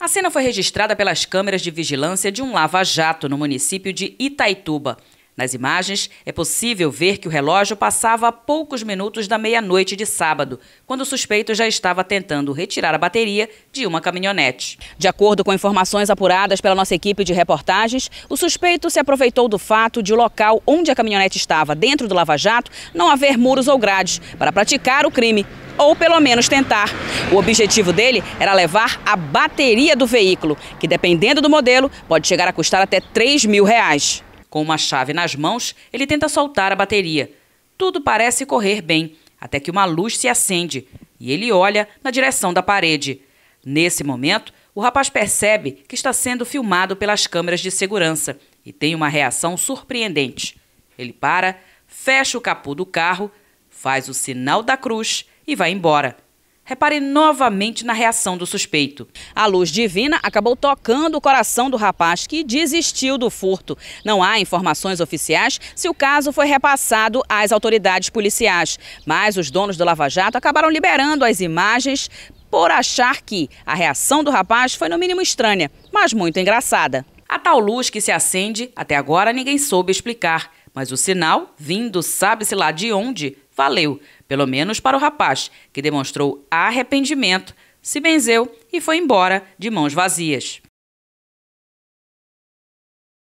A cena foi registrada pelas câmeras de vigilância de um lava-jato no município de Itaituba. Nas imagens, é possível ver que o relógio passava a poucos minutos da meia-noite de sábado, quando o suspeito já estava tentando retirar a bateria de uma caminhonete. De acordo com informações apuradas pela nossa equipe de reportagens, o suspeito se aproveitou do fato de o local onde a caminhonete estava, dentro do lava-jato, não haver muros ou grades, para praticar o crime ou pelo menos tentar. O objetivo dele era levar a bateria do veículo, que dependendo do modelo pode chegar a custar até 3 mil reais. Com uma chave nas mãos, ele tenta soltar a bateria. Tudo parece correr bem, até que uma luz se acende e ele olha na direção da parede. Nesse momento, o rapaz percebe que está sendo filmado pelas câmeras de segurança e tem uma reação surpreendente. Ele para, fecha o capô do carro, faz o sinal da cruz e vai embora. Repare novamente na reação do suspeito. A luz divina acabou tocando o coração do rapaz que desistiu do furto. Não há informações oficiais se o caso foi repassado às autoridades policiais, mas os donos do Lava Jato acabaram liberando as imagens por achar que a reação do rapaz foi no mínimo estranha, mas muito engraçada. A tal luz que se acende, até agora ninguém soube explicar, mas o sinal, vindo sabe-se lá de onde, valeu, pelo menos para o rapaz, que demonstrou arrependimento, se benzeu e foi embora de mãos vazias.